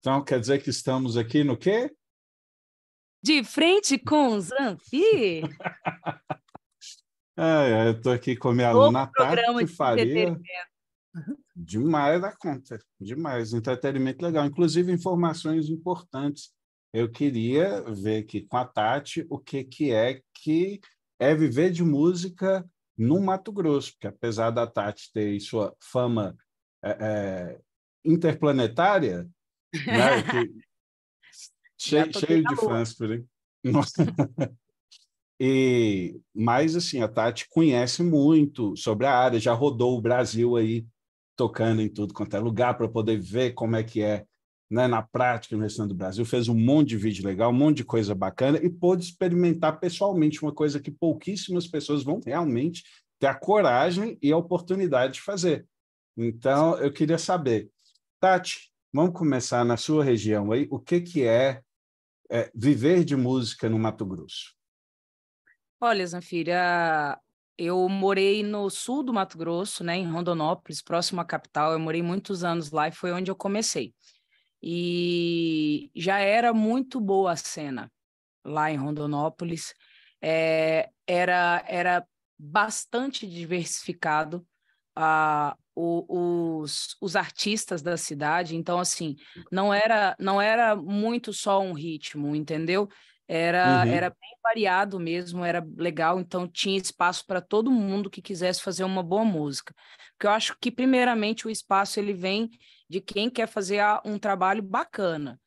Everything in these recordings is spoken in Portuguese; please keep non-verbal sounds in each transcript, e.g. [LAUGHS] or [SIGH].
Então quer dizer que estamos aqui no quê? De frente com Zanfi. Ah, [LAUGHS] eu estou aqui com a minha o aluna Tati Faria. Demais da conta, demais. Entretenimento legal, inclusive informações importantes. Eu queria ver aqui com a Tati o que, que é que é viver de música no Mato Grosso, porque apesar da Tati ter sua fama é, interplanetária, né? [LAUGHS] que... cheio, cheio de fãs por aí. [LAUGHS] E, mas, assim, a Tati conhece muito sobre a área, já rodou o Brasil aí, tocando em tudo quanto é lugar, para poder ver como é que é né, na prática no restante do Brasil. Fez um monte de vídeo legal, um monte de coisa bacana e pôde experimentar pessoalmente uma coisa que pouquíssimas pessoas vão realmente ter a coragem e a oportunidade de fazer. Então, eu queria saber Tati, vamos começar na sua região aí. O que, que é, é viver de música no Mato Grosso? Olha, Zanfira, eu morei no sul do Mato Grosso, né, em Rondonópolis, próximo à capital. Eu morei muitos anos lá e foi onde eu comecei. E já era muito boa a cena lá em Rondonópolis. É, era, era bastante diversificado o, os, os artistas da cidade. Então, assim, hum. não era, não era muito só um ritmo, entendeu? Era, uhum. era bem variado mesmo, era legal, então tinha espaço para todo mundo que quisesse fazer uma boa música. Porque eu acho que, primeiramente, o espaço ele vem de quem quer fazer um trabalho bacana.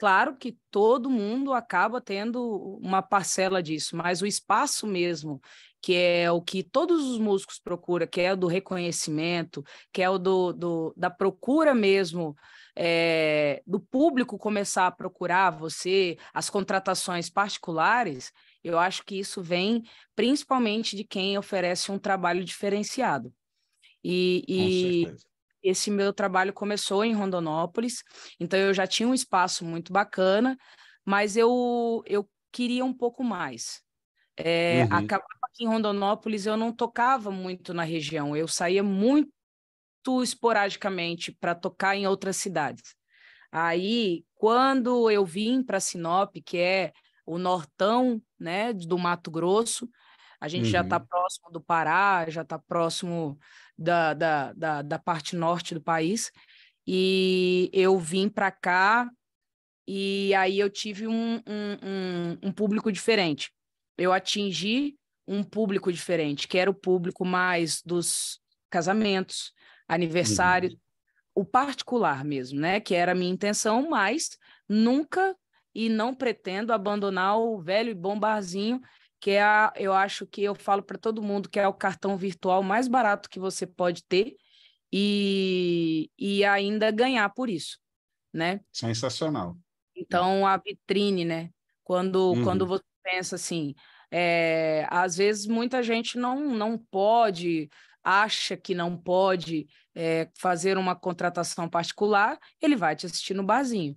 Claro que todo mundo acaba tendo uma parcela disso, mas o espaço mesmo que é o que todos os músicos procuram, que é o do reconhecimento, que é o do, do da procura mesmo é, do público começar a procurar você, as contratações particulares, eu acho que isso vem principalmente de quem oferece um trabalho diferenciado. E, e esse meu trabalho começou em Rondonópolis, então eu já tinha um espaço muito bacana, mas eu, eu queria um pouco mais. É, uhum. Acabava que em Rondonópolis eu não tocava muito na região, eu saía muito esporadicamente para tocar em outras cidades. Aí, quando eu vim para Sinop, que é o nortão né, do Mato Grosso, a gente tá uhum. já está próximo do Pará, já está próximo da, da, da, da, parte norte do país. E eu vim para cá e aí eu tive um, um, um, um público diferente eu atingi um público diferente, que era o público mais dos casamentos, aniversários, uhum. o particular mesmo, né? Que era a minha intenção, mas nunca e não pretendo abandonar o velho e bom barzinho, que é a, eu acho que eu falo para todo mundo que é o cartão virtual mais barato que você pode ter e, e ainda ganhar por isso, né? Sensacional. Então a vitrine, né? Quando, uhum. quando você pensa assim, é, às vezes muita gente não, não pode, acha que não pode é, fazer uma contratação particular, ele vai te assistir no barzinho.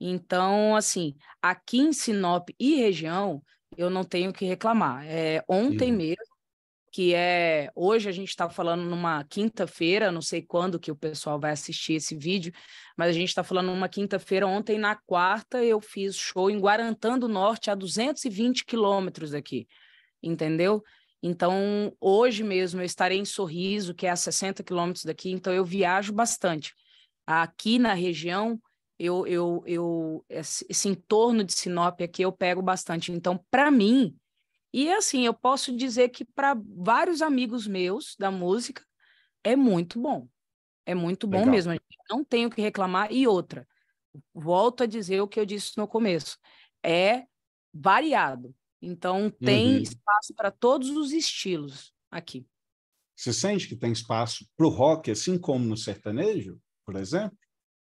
Então, assim, aqui em Sinop e região, eu não tenho que reclamar. É, ontem Sim. Uhum. mesmo, que é hoje a gente está falando numa quinta-feira, não sei quando que o pessoal vai assistir esse vídeo, mas a gente está falando numa quinta-feira. Ontem, na quarta, eu fiz show em Guarantã do Norte, a 220 quilômetros daqui, entendeu? Então, hoje mesmo eu estarei em Sorriso, que é a 60 quilômetros daqui, então eu viajo bastante. Aqui na região, eu, eu, eu esse, esse entorno de Sinop aqui eu pego bastante. Então, para mim, e assim, eu posso dizer que para vários amigos meus da música é muito bom. É muito bom Legal. mesmo. Não tenho que reclamar. E outra, volto a dizer o que eu disse no começo: é variado. Então, tem uhum. espaço para todos os estilos aqui. Você sente que tem espaço para o rock, assim como no sertanejo, por exemplo?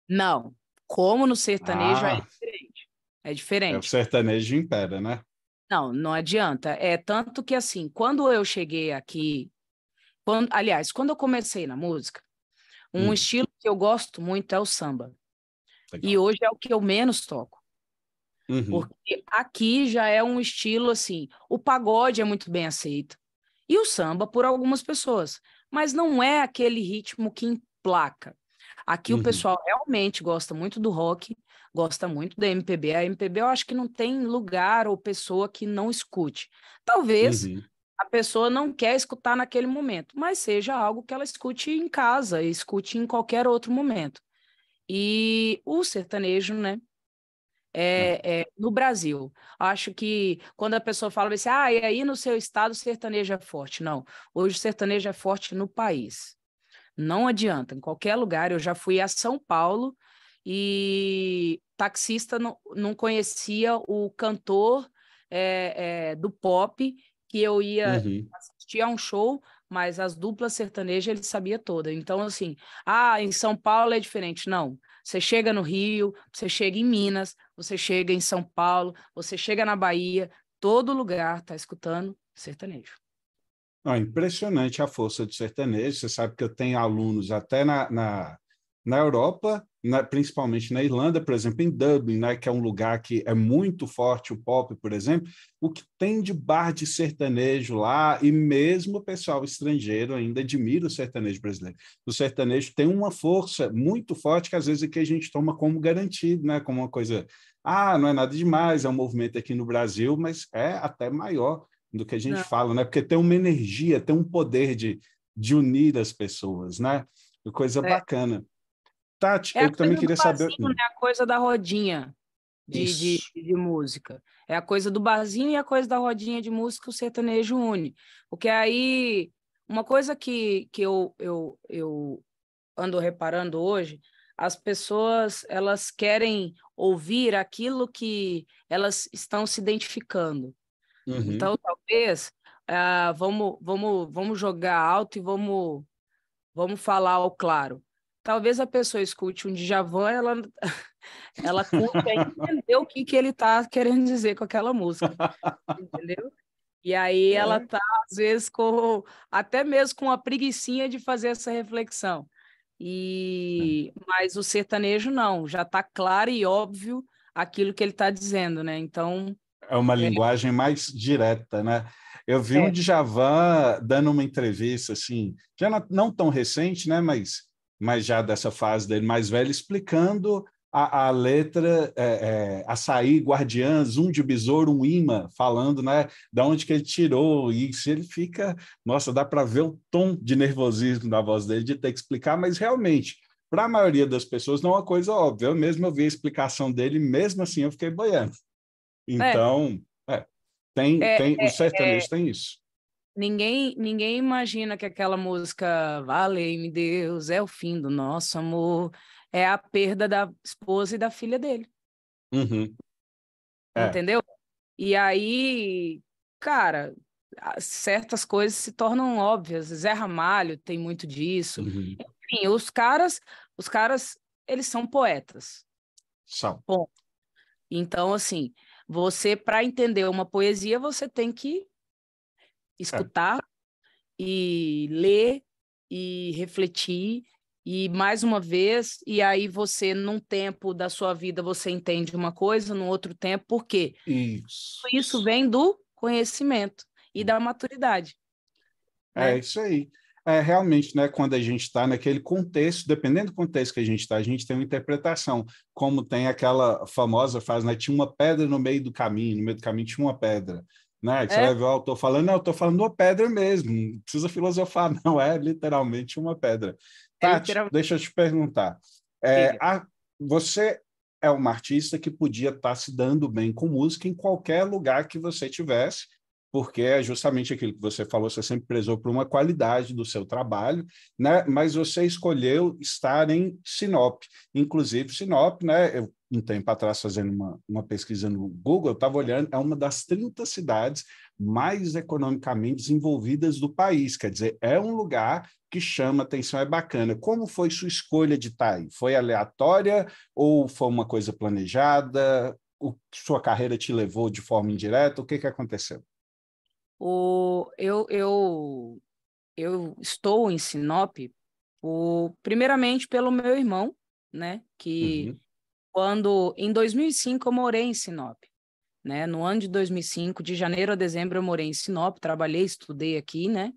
Não. Como no sertanejo é ah. é diferente. É diferente. É, o sertanejo impera, né? Não, não adianta. É tanto que assim, quando eu cheguei aqui, quando, aliás, quando eu comecei na música, um hum. estilo que eu gosto muito é o samba. Legal. E hoje é o que eu menos toco. Uhum. Porque aqui já é um estilo assim, o pagode é muito bem aceito e o samba por algumas pessoas, mas não é aquele ritmo que emplaca. Aqui uhum. o pessoal realmente gosta muito do rock gosta muito da MPB. A MPB eu acho que não tem lugar ou pessoa que não escute. Talvez uhum. a pessoa não quer escutar naquele momento, mas seja algo que ela escute em casa, escute em qualquer outro momento. E o sertanejo, né? É, tá. é, no Brasil. Acho que quando a pessoa fala assim, ah, e aí no seu estado o sertanejo é forte. Não, hoje o sertanejo é forte no país. Não adianta, em qualquer lugar. Eu já fui a São Paulo, e taxista não, não conhecia o cantor é, é, do pop que eu ia uhum. assistir a um show, mas as duplas sertanejas ele sabia toda. Então, assim, ah, em São Paulo é diferente. Não. Você chega no Rio, você chega em Minas, você chega em São Paulo, você chega na Bahia, todo lugar está escutando sertanejo. impressionante a força do sertanejo. Você sabe que eu tenho alunos até na, na, na Europa na, principalmente na Irlanda, por exemplo, em Dublin, né, que é um lugar que é muito forte o pop, por exemplo, o que tem de bar de sertanejo lá, e mesmo o pessoal estrangeiro ainda admira o sertanejo brasileiro. O sertanejo tem uma força muito forte que às vezes é que a gente toma como garantido, né, como uma coisa, ah, não é nada demais, é um movimento aqui no Brasil, mas é até maior do que a gente não. fala, né? Porque tem uma energia, tem um poder de, de unir as pessoas, né? Coisa é. bacana. Tati, é eu também queria saber. É né? A coisa da rodinha de, de, de, música. É a coisa do barzinho e a coisa da rodinha de música o sertanejo une. Porque aí, uma coisa que, que eu, eu, eu ando reparando hoje, as pessoas elas querem ouvir aquilo que elas estão se identificando. Uhum. Então, talvez, uh, vamos, vamos, vamos jogar alto e vamos, vamos falar ao claro talvez a pessoa escute um Djavan, ela, ela curta entender o que, que ele está querendo dizer com aquela música, entendeu? E aí [LAUGHS] é. ela tá, às vezes, com, até mesmo com a preguiçinha de fazer essa reflexão. E, é. mas o sertanejo não, já está claro e óbvio aquilo que ele está dizendo, né? Então é uma ele... linguagem mais direta, né? Eu vi é. um Djavan dando uma entrevista assim, já é não tão recente, né? Mas mas já dessa fase dele mais velho, explicando a, a letra é, é, açaí, guardiãs, um de besouro, um imã, falando né, da onde que ele tirou, e se ele fica, nossa, dá para ver o tom de nervosismo da voz dele de ter que explicar, mas realmente, para a maioria das pessoas não é uma coisa óbvia, eu mesmo eu vi a explicação dele, mesmo assim eu fiquei boiando. É. Então, é. tem, é, tem, é, o sertanejo tem isso. Ninguém, ninguém imagina que aquela música Valei-me Deus é o fim do nosso amor, é a perda da esposa e da filha dele. Uhum. É. Entendeu? E aí, cara, certas coisas se tornam óbvias. Zé Ramalho tem muito disso. Uhum. Enfim, os caras, os caras, eles são poetas. São. Bom, então, assim, você, para entender uma poesia, você tem que é. escutar é. e ler e refletir e mais uma vez, e aí você, num tempo da sua vida, você entende uma coisa, no outro tempo, por quê? Isso. Isso vem do conhecimento e da maturidade. É né? isso aí. É, realmente, né, quando a gente está naquele contexto, dependendo do contexto que a gente está, a gente tem uma interpretação, como tem aquela famosa frase, né, tinha uma pedra no meio do caminho, no meio do caminho tinha uma pedra né? Que é. você vai ver, eu tô falando, não, eu tô falando uma pedra mesmo, não precisa filosofar, [LAUGHS] não, é literalmente uma pedra. É Tati, é literalmente... deixa eu te perguntar. É, a, você é uma artista que podia estar tá se dando bem com música em qualquer lugar que você tivesse, porque é justamente aquilo que você falou, você sempre prezou por uma qualidade do seu trabalho, né? mas você escolheu estar em Sinop. Inclusive, Sinop, né? eu um tempo atrás fazendo uma, uma pesquisa no Google, eu estava olhando, é uma das 30 cidades mais economicamente desenvolvidas do país. Quer dizer, é um lugar que chama atenção, é bacana. Como foi sua escolha de estar aí? Foi aleatória ou foi uma coisa planejada? O, sua carreira te levou de forma indireta? O que, que aconteceu? O, eu, eu, eu estou em Sinop, o, primeiramente pelo meu irmão, né? Que uhum quando em 2005 eu morei em Sinop. Né? No ano de 2005, de janeiro a dezembro, eu morei em Sinop, trabalhei, estudei aqui, né?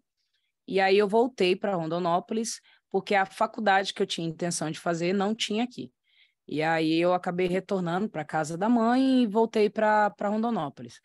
E aí eu voltei para Rondonópolis, porque a faculdade que eu tinha intenção de fazer não tinha aqui. E aí eu acabei retornando para casa da mãe e voltei para Rondonópolis.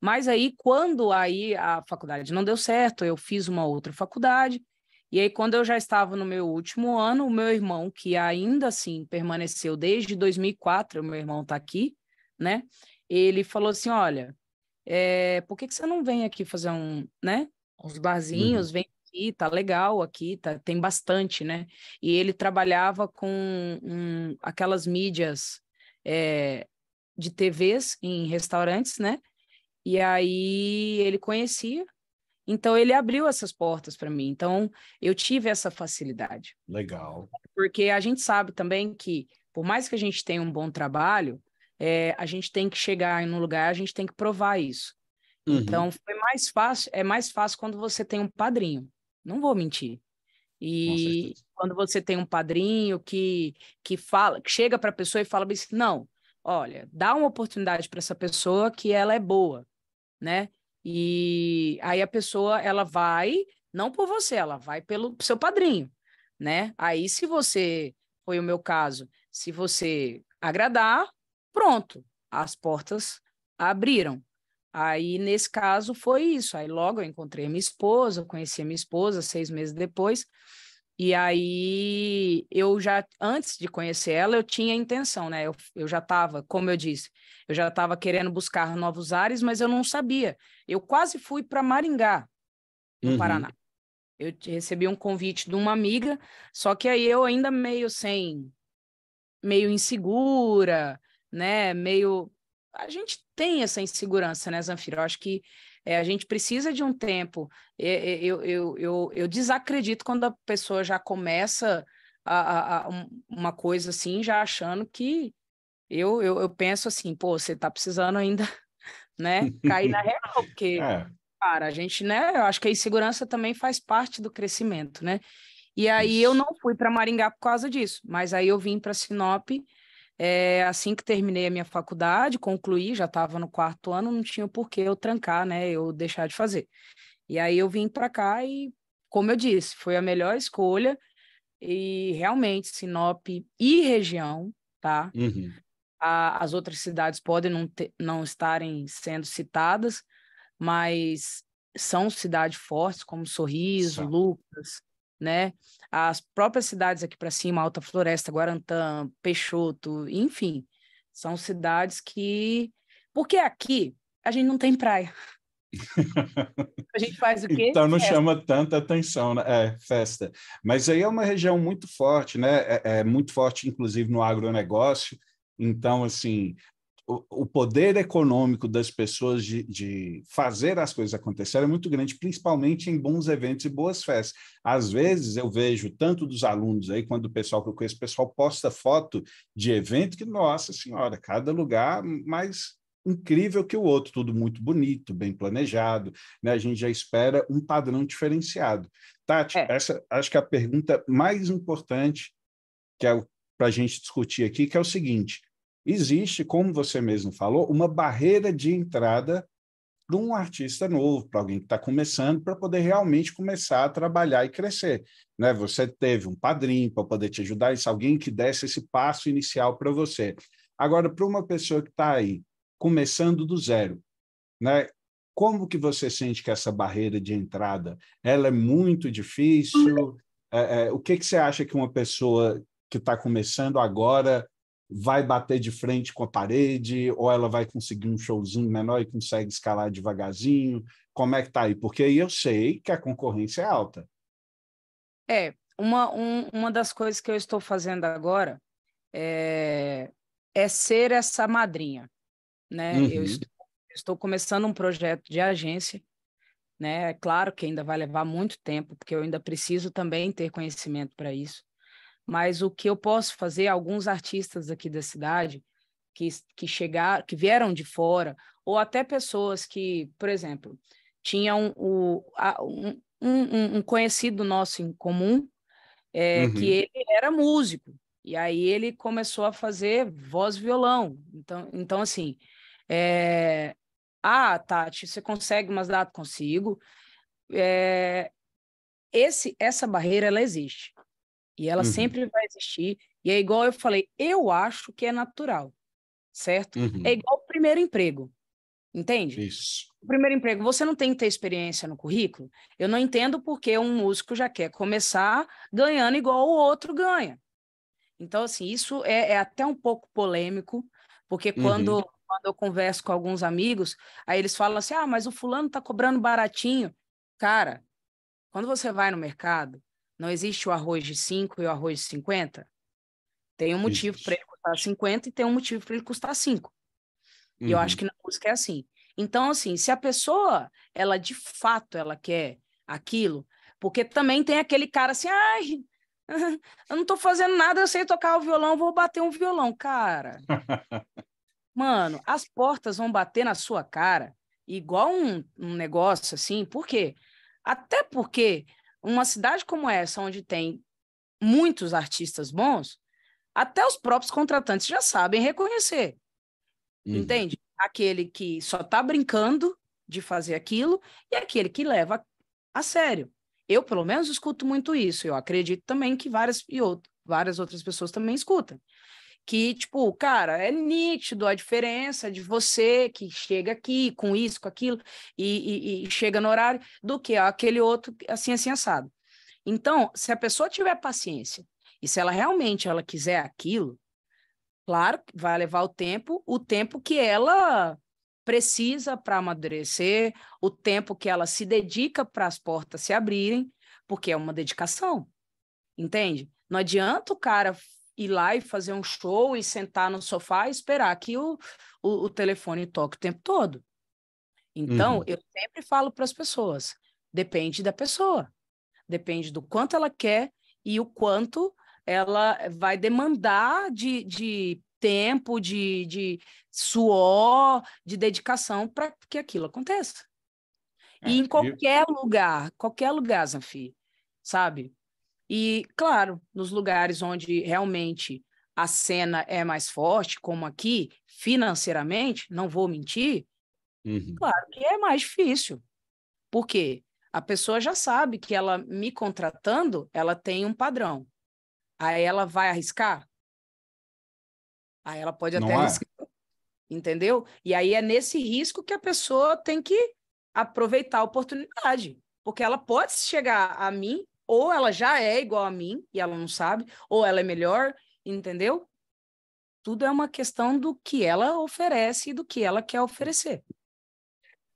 Mas aí, quando aí a faculdade não deu certo, eu fiz uma outra faculdade, e aí, quando eu já estava no meu último ano, o meu irmão, que ainda assim permaneceu desde 2004, meu irmão está aqui, né? Ele falou assim: olha, é, por que, que você não vem aqui fazer um, né? Uns barzinhos, uhum. vem aqui, tá legal aqui, tá, tem bastante, né? E ele trabalhava com um, aquelas mídias é, de TVs em restaurantes, né? E aí ele conhecia então ele abriu essas portas para mim. Então eu tive essa facilidade. Legal. Porque a gente sabe também que por mais que a gente tenha um bom trabalho, é, a gente tem que chegar em um lugar, a gente tem que provar isso. Uhum. Então foi mais fácil, é mais fácil quando você tem um padrinho. Não vou mentir. E quando você tem um padrinho que que fala, que chega para a pessoa e fala assim, não, olha, dá uma oportunidade para essa pessoa que ela é boa, né? E aí a pessoa, ela vai, não por você, ela vai pelo seu padrinho, né? Aí se você, foi o meu caso, se você agradar, pronto, as portas abriram. Aí, nesse caso, foi isso. Aí logo eu encontrei minha esposa, conheci minha esposa seis meses depois, e aí, eu já, antes de conhecer ela, eu tinha intenção, né? Eu, eu já estava, como eu disse, eu já estava querendo buscar novos ares, mas eu não sabia. Eu quase fui para Maringá, no uhum. Paraná. Eu recebi um convite de uma amiga, só que aí eu ainda meio sem, meio insegura, né? Meio. A gente tem essa insegurança, né, Zanfira? Eu acho que é, a gente precisa de um tempo. É, é, eu, eu, eu, eu desacredito quando a pessoa já começa a, a, a uma coisa assim, já achando que. Eu, eu, eu penso assim, pô, você está precisando ainda, [LAUGHS] né, cair na real, porque, [LAUGHS] é. cara, a gente, né, eu acho que a insegurança também faz parte do crescimento, né? E aí eu não fui para Maringá por causa disso, mas aí eu vim para Sinop é, assim que terminei a minha faculdade, concluí, já estava no quarto ano, não tinha por que eu trancar, né? Eu deixar de fazer. E aí eu vim para cá e, como eu disse, foi a melhor escolha. E realmente, Sinop e região, tá? Uhum. A, as outras cidades podem não, não estarem sendo citadas, mas são cidades fortes, como Sorriso, Só. Lucas, né? As próprias cidades aqui para cima, Alta Floresta, Guarantã, Peixoto, enfim, são cidades que. Porque aqui a gente não tem praia. [LAUGHS] a gente faz o quê? Então não festa. chama tanta atenção, né? É, festa. Mas aí é uma região muito forte, né? É, é muito forte, inclusive, no agronegócio. Então, assim, o, poder econômico das pessoas de, de fazer as coisas acontecerem é muito grande, principalmente em bons eventos e boas festas. Às vezes eu vejo tanto dos alunos aí, quando o pessoal que eu conheço, o pessoal posta foto de evento que, nossa senhora, cada lugar mais incrível que o outro, tudo muito bonito, bem planejado, né? A gente já espera um padrão diferenciado. Tati, é. essa acho que é a pergunta mais importante que é para a gente discutir aqui, que é o seguinte: existe, como você mesmo falou, uma barreira de entrada para um artista novo, para alguém que está começando, para poder realmente começar a trabalhar e crescer. Né? Você teve um padrinho para poder te ajudar, isso, alguém que desse esse passo inicial para você. Agora, para uma pessoa que está aí, começando do zero, né? como que você sente que essa barreira de entrada ela é muito difícil? É, é, o que, que você acha que uma pessoa que está começando agora vai bater de frente com a parede, ou ela vai conseguir um showzinho menor e consegue escalar devagarzinho? Como é que tá aí? Porque aí eu sei que a concorrência é alta. É, uma, um, uma das coisas que eu estou fazendo agora é, é ser essa madrinha, né? Uhum. Eu estou, estou começando um projeto de agência, né? É claro que ainda vai levar muito tempo, porque eu ainda preciso também ter conhecimento para isso mas o que eu posso fazer, alguns artistas aqui da cidade que, que chegaram, que vieram de fora, ou até pessoas que, por exemplo, tinham o, a, um, um, um, conhecido nosso em comum, é, uhum. que ele era músico, e aí ele começou a fazer voz e violão. Então, então assim, é, ah, Tati, você consegue umas dá Consigo. É, esse, essa barreira, ela existe. E ela uhum. sempre vai existir. E é igual eu falei, eu acho que é natural, certo? Uhum. É igual o primeiro emprego. Entende? Isso. O primeiro emprego, você não tem que ter experiência no currículo. Eu não entendo porque um músico já quer começar ganhando igual o outro ganha. Então, assim, isso é, é até um pouco polêmico, porque uhum. quando, uhum. quando eu converso com alguns amigos, aí eles falam assim: ah, mas o fulano tá cobrando baratinho. Cara, quando você vai no mercado, não existe o arroz de 5 e o arroz de 50? Tem um motivo para ele custar 50 e tem um motivo para ele custar 5. E eu acho uhum. que na música é assim. Então, assim, se a pessoa, ela de fato, ela quer aquilo, porque também tem aquele cara assim, ai, [LAUGHS] eu não estou fazendo nada, eu sei tocar o violão, vou bater um violão, cara. [LAUGHS] Mano, as portas vão bater na sua cara, igual um, um negócio assim, por quê? Até porque uma cidade como essa, onde tem muitos artistas bons, até os próprios contratantes já sabem reconhecer. Uhum. Entende? Aquele que só está brincando de fazer aquilo e aquele que leva a sério. Eu, pelo menos, escuto muito isso. Eu acredito também que várias, e outro, várias outras pessoas também escutam que, tipo, cara, é nítido a diferença de você que chega aqui com isso, com aquilo, e, e, e chega no horário, do que aquele outro assim, assim, assado. Então, se a pessoa tiver paciência e se ela realmente ela quiser aquilo, claro, vai levar o tempo, o tempo que ela precisa para amadurecer, o tempo que ela se dedica para as portas se abrirem, porque é uma dedicação, entende? Não adianta o cara ir lá e fazer um show e sentar no sofá e esperar que o, o, o telefone toque o tempo todo. Então, uhum. eu sempre falo para as pessoas: depende da pessoa, depende do quanto ela quer e o quanto ela vai demandar de, de tempo, de, de suor, de dedicação para que aquilo aconteça. É, e em qualquer lugar, qualquer lugar, Zanfi, sabe? E, claro, nos lugares onde realmente a cena é mais forte, como aqui, financeiramente, não vou mentir, uhum. claro que é mais difícil. Por quê? A pessoa já sabe que ela me contratando, ela tem um padrão. Aí ela vai arriscar? Aí ela pode até é? arriscar. Entendeu? E aí é nesse risco que a pessoa tem que aproveitar a oportunidade. Porque ela pode chegar a mim ou ela já é igual a mim e ela não sabe, ou ela é melhor, entendeu? Tudo é uma questão do que ela oferece e do que ela quer oferecer.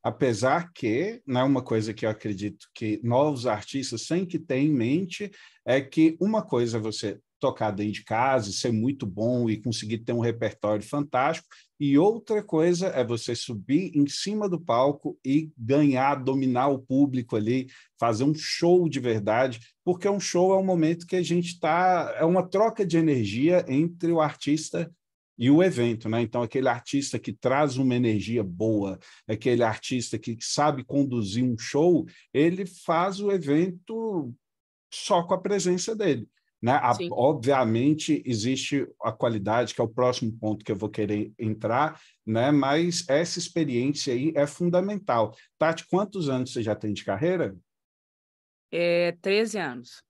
Apesar que, né, uma coisa que eu acredito que novos artistas sempre têm em mente é que uma coisa é você tocar dentro de casa e ser é muito bom e conseguir ter um repertório fantástico. E outra coisa é você subir em cima do palco e ganhar, dominar o público ali, fazer um show de verdade, porque um show é um momento que a gente está. É uma troca de energia entre o artista e o evento, né? Então, aquele artista que traz uma energia boa, aquele artista que sabe conduzir um show, ele faz o evento só com a presença dele. Né? A, obviamente, existe a qualidade, que é o próximo ponto que eu vou querer entrar, né? mas essa experiência aí é fundamental. Tati, quantos anos você já tem de carreira? É, 13 anos.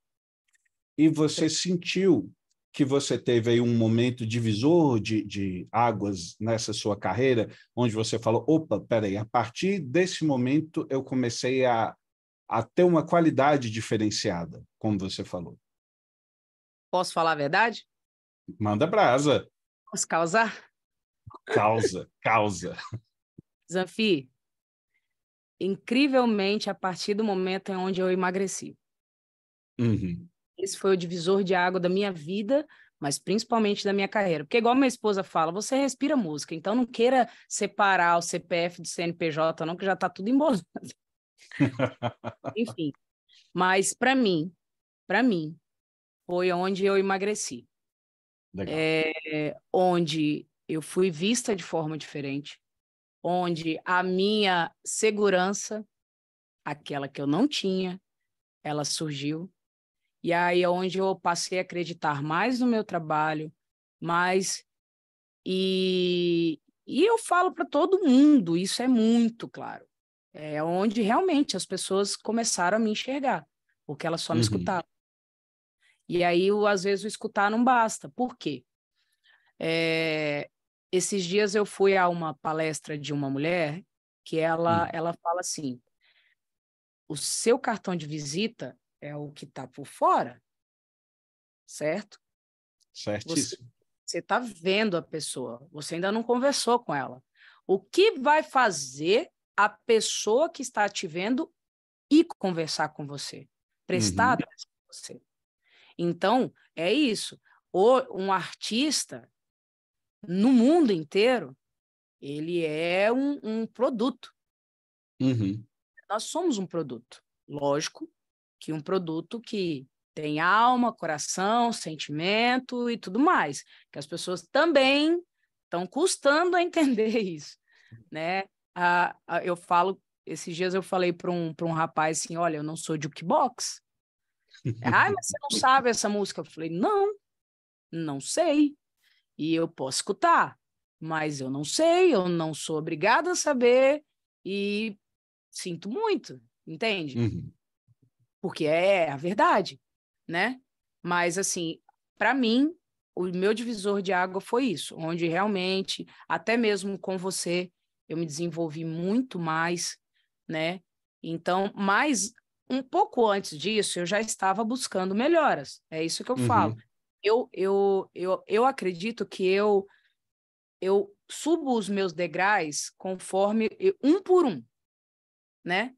E você sentiu que você teve aí um momento divisor de, de águas nessa sua carreira, onde você falou, opa, peraí, a partir desse momento eu comecei a, a ter uma qualidade diferenciada, como você falou. Posso falar a verdade? Manda brasa. Posso causar? Causa, causa. Zanfi, incrivelmente, a partir do momento em onde eu emagreci. Uhum. Esse foi o divisor de água da minha vida, mas principalmente da minha carreira. Porque, igual minha esposa fala, você respira música, então não queira separar o CPF do CNPJ, não, que já está tudo embolado. [LAUGHS] Enfim. Mas, para mim, para mim, foi onde eu emagreci. É, onde eu fui vista de forma diferente, onde a minha segurança, aquela que eu não tinha, ela surgiu. E aí é onde eu passei a acreditar mais no meu trabalho, mais. E, e eu falo para todo mundo, isso é muito claro. É onde realmente as pessoas começaram a me enxergar, porque elas só me uhum. escutavam. E aí, eu, às vezes, o escutar não basta. Por quê? É, esses dias eu fui a uma palestra de uma mulher que ela, hum. ela fala assim: o seu cartão de visita é o que está por fora, certo? Certíssimo. Você está vendo a pessoa, você ainda não conversou com ela. O que vai fazer a pessoa que está te vendo e conversar com você? Prestar uhum. atenção em você. Então, é isso. O, um artista, no mundo inteiro, ele é um, um produto. Uhum. Nós somos um produto. Lógico que um produto que tem alma, coração, sentimento e tudo mais, que as pessoas também estão custando a entender [LAUGHS] isso, né? Ah, ah, eu falo, esses dias eu falei para um, um rapaz assim, olha, eu não sou jukebox, ah, [LAUGHS] mas você não sabe essa música? Eu falei, não, não sei. E eu posso escutar, mas eu não sei, eu não sou obrigada a saber e sinto muito, entende? Uhum. Porque é a verdade, né? Mas, assim, para mim, o meu divisor de água foi isso, onde realmente, até mesmo com você, eu me desenvolvi muito mais, né? Então, mais um pouco antes disso, eu já estava buscando melhoras. É isso que eu uhum. falo. Eu, eu, eu, eu acredito que eu, eu subo os meus degraus conforme um por um, né?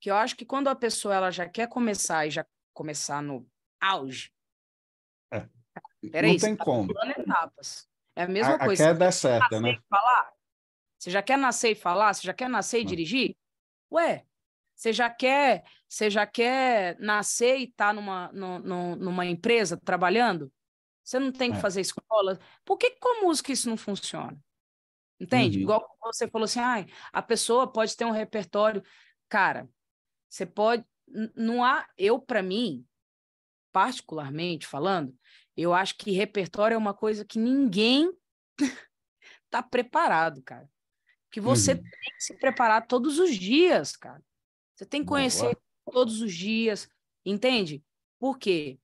Que eu acho que quando a pessoa ela já quer começar e já começar no auge, é. não tem tá como. Etapas. É a mesma a, coisa. A queda é certa, né? Falar? Você já quer nascer e falar? Você já quer nascer e não. Hum. dirigir? Ué, você já quer, você já quer nascer e estar tá numa, no, numa empresa trabalhando? Você não tem que é. fazer escola. Por que com música isso não funciona? Entende? Uhum. Igual você falou assim, ai a pessoa pode ter um repertório. Cara, você pode. Não há. Eu, para mim, particularmente falando, eu acho que repertório é uma coisa que ninguém [LAUGHS] tá preparado, cara. Que você uhum. tem que se preparar todos os dias, cara. Você tem que conhecer Boa. todos os dias, entende? Por quê?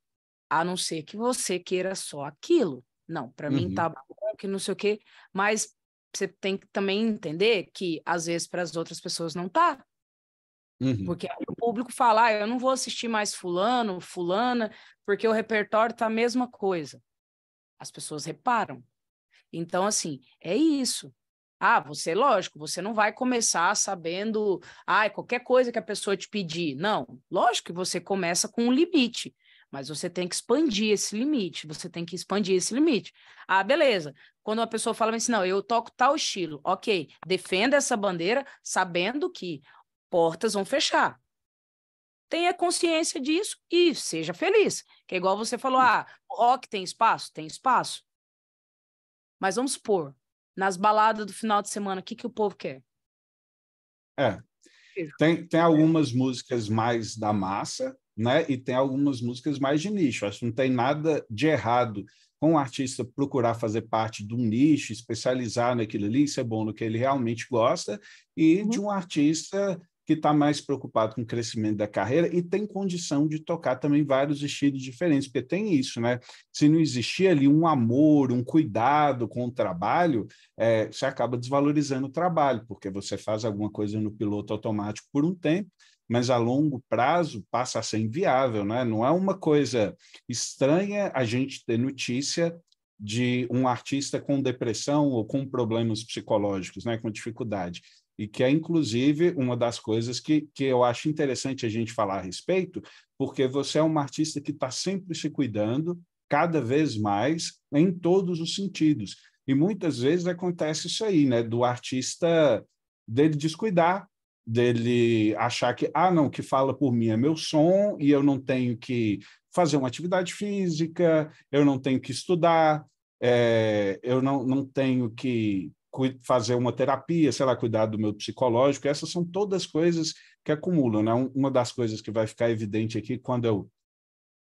A não ser que você queira só aquilo. Não, para uhum. mim tá bom, que não sei o quê, mas você tem que também entender que às vezes para as outras pessoas não tá. Uhum. Porque o público fala, ah, eu não vou assistir mais fulano, fulana, porque o repertório tá a mesma coisa. As pessoas reparam. Então, assim, é isso. Ah, você, lógico, você não vai começar sabendo, ah, qualquer coisa que a pessoa te pedir. Não, lógico que você começa com um limite, mas você tem que expandir esse limite, você tem que expandir esse limite. Ah, beleza. Quando uma pessoa fala assim, não, eu toco tal estilo, ok, defenda essa bandeira sabendo que portas vão fechar. Tenha consciência disso e seja feliz. Que é igual você falou, hum. ah, rock tem espaço? Tem espaço. Mas vamos supor, nas baladas do final de semana, o que, que o povo quer? É. Tem, tem algumas músicas mais da massa, né? E tem algumas músicas mais de nicho. Acho que não tem nada de errado com o artista procurar fazer parte de um nicho, especializar naquilo ali, ser é bom no que ele realmente gosta, e uhum. de um artista que está mais preocupado com o crescimento da carreira e tem condição de tocar também vários estilos diferentes, porque tem isso, né? Se não existir ali um amor, um cuidado com o trabalho, é, você acaba desvalorizando o trabalho, porque você faz alguma coisa no piloto automático por um tempo, mas a longo prazo passa a ser inviável, né? Não é uma coisa estranha a gente ter notícia de um artista com depressão ou com problemas psicológicos, né, com dificuldade e que é, inclusive, uma das coisas que, que eu acho interessante a gente falar a respeito, porque você é uma artista que está sempre se cuidando, cada vez mais, em todos os sentidos. E muitas vezes acontece isso aí, né? Do artista dele descuidar, dele achar que, ah, não, o que fala por mim é meu som e eu não tenho que fazer uma atividade física, eu não tenho que estudar, é, eu não, não tenho que fazer uma terapia, sei lá, cuidar do meu psicológico, essas são todas coisas que acumulam, né? Uma das coisas que vai ficar evidente aqui quando eu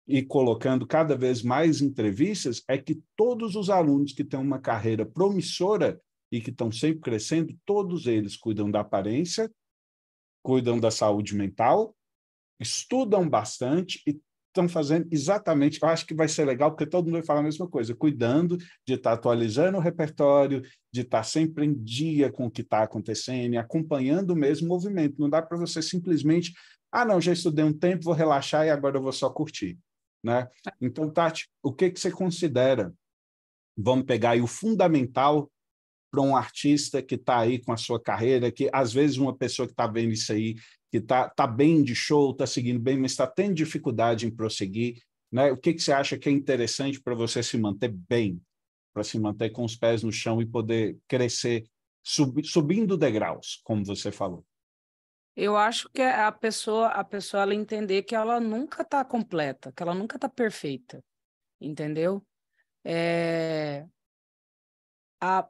ir colocando cada vez mais entrevistas é que todos os alunos que têm uma carreira promissora e que estão sempre crescendo, todos eles cuidam da aparência, cuidam da saúde mental, estudam bastante e estão fazendo exatamente, eu acho que vai ser legal, porque todo mundo vai falar a mesma coisa, cuidando de estar tá atualizando o repertório, de estar tá sempre em dia com o que está acontecendo, acompanhando o mesmo movimento. Não dá para você simplesmente, ah, não, já estudei um tempo, vou relaxar e agora eu vou só curtir. Né? Então, Tati, o que, que você considera? Vamos pegar aí o fundamental para um artista que está aí com a sua carreira, que às vezes uma pessoa que está vendo isso aí, que está tá bem de show, está seguindo bem, mas está tendo dificuldade em prosseguir, né? O que, que você acha que é interessante para você se manter bem, para se manter com os pés no chão e poder crescer, sub, subindo degraus, como você falou? Eu acho que a pessoa, a pessoa ela entender que ela nunca está completa, que ela nunca está perfeita, entendeu? É... A,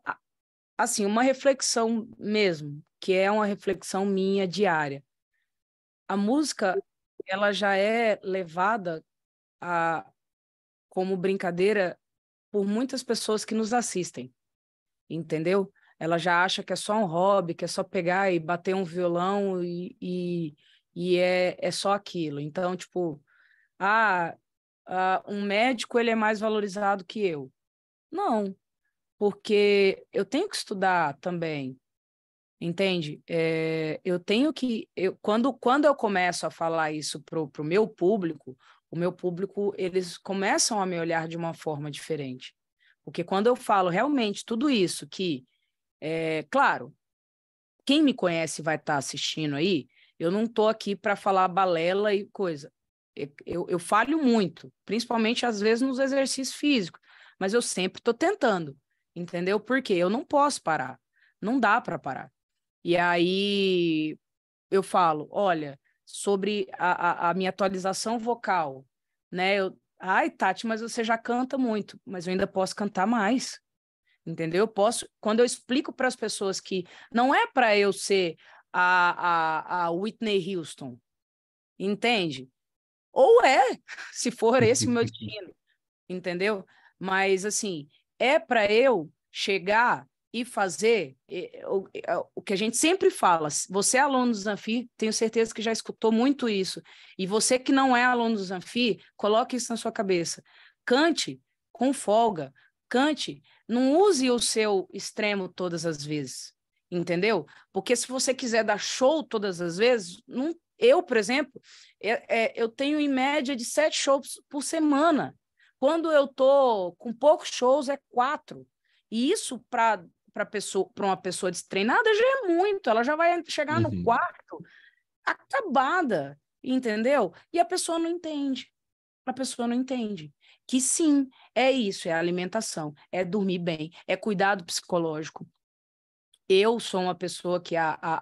assim, uma reflexão mesmo, que é uma reflexão minha diária. A música, ela já é levada a, como brincadeira por muitas pessoas que nos assistem, entendeu? Ela já acha que é só um hobby, que é só pegar e bater um violão e, e, e é, é só aquilo. Então, tipo, ah, ah, um médico ele é mais valorizado que eu. Não, porque eu tenho que estudar também, entende? É, eu tenho que, eu, quando, quando eu começo a falar isso pro, o meu público, o meu público, eles começam a me olhar de uma forma diferente. Porque quando eu falo realmente tudo isso que, é, claro, quem me conhece vai estar tá assistindo aí, eu não estou aqui para falar balela e coisa. É, eu, eu falho muito, principalmente às vezes nos exercícios físicos, mas eu sempre estou tentando entendeu? Porque eu não posso parar, não dá para parar. E aí eu falo, olha, sobre a, a, a minha atualização vocal, né? Eu, Ai, Tati, mas você já canta muito, mas eu ainda posso cantar mais. Entendeu? Eu posso, quando eu explico para as pessoas que não é para eu ser a, a, a Whitney Houston, entende? Ou é, [LAUGHS] se for esse o meu destino, [LAUGHS] entendeu? Mas assim, é para eu chegar e fazer o que a gente sempre fala. Você é aluno do Zanfi, tenho certeza que já escutou muito isso. E você que não é aluno do Zanfi, coloque isso na sua cabeça. Cante com folga, cante, não use o seu extremo todas as vezes, entendeu? Porque se você quiser dar show todas as vezes, não, eu, por exemplo, é, é, eu tenho em média de sete shows por semana. Quando eu tô com poucos shows, é quatro. E isso, para pessoa, pra uma pessoa destreinada, já é muito. Ela já vai chegar uhum. no quarto acabada, entendeu? E a pessoa não entende. A pessoa não entende. Que sim, é isso, é alimentação, é dormir bem, é cuidado psicológico. Eu sou uma pessoa que há, há,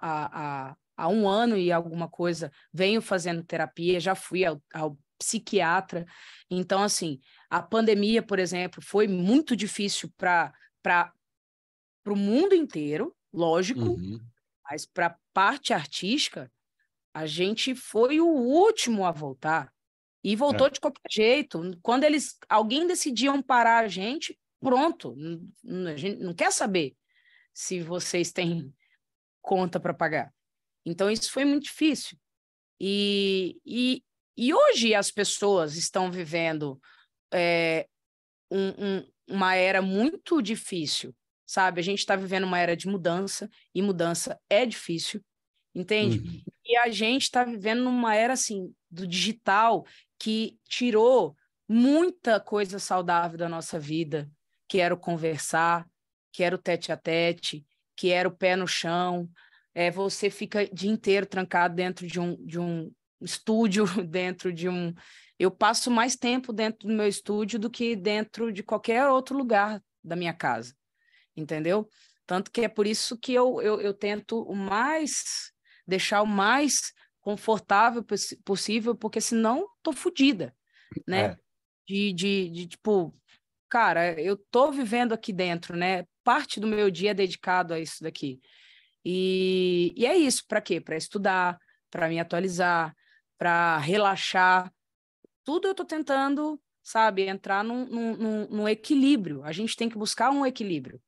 há, há um ano e alguma coisa venho fazendo terapia, já fui ao, ao psiquiatra. Então, assim, a pandemia, por exemplo, foi muito difícil para o mundo inteiro, lógico, uhum. mas para a parte artística, a gente foi o último a voltar. E voltou é. de qualquer jeito. Quando eles alguém decidiam parar a gente, pronto. A gente não quer saber se vocês têm conta para pagar. Então, isso foi muito difícil. E, e, e hoje as pessoas estão vivendo é, um, um, uma era muito difícil, sabe? A gente está vivendo uma era de mudança, e mudança é difícil, entende? Uhum. E a gente está vivendo numa era, assim, do digital, que tirou muita coisa saudável da nossa vida, que era o conversar, que era o tete a tete, que era o pé no chão, é, você fica o dia inteiro trancado dentro de um, de um, estúdio [LAUGHS] dentro de um. Eu passo mais tempo dentro do meu estúdio do que dentro de qualquer outro lugar da minha casa, entendeu? Tanto que é por isso que eu, eu, eu tento o mais, deixar o mais confortável poss possível, porque senão tô fodida, né? É. De, de, de, tipo, cara, eu tô vivendo aqui dentro, né? Parte do meu dia é dedicado a isso daqui. E, e é isso, para quê? Para estudar, para me atualizar, para relaxar. Tudo eu estou tentando, sabe, entrar num, num, num, equilíbrio. A gente tem que buscar um equilíbrio,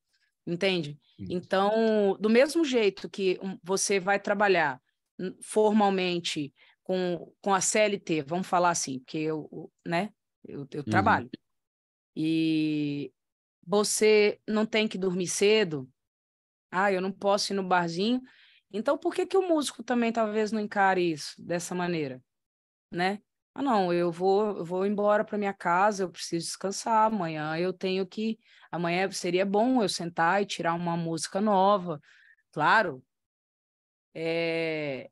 entende? Sim. Então, do mesmo jeito que você vai trabalhar hum, formalmente com, com a CLT, vamos falar assim, porque eu, né, eu, eu uhum. trabalho. E você não tem que dormir cedo. Ah, eu não posso ir no barzinho, então, por que, que o músico também talvez não encare isso dessa maneira, né? Ah, não, eu vou, eu vou embora para minha casa, eu preciso descansar. Amanhã eu tenho que. Amanhã seria bom eu sentar e tirar uma música nova. Claro, é,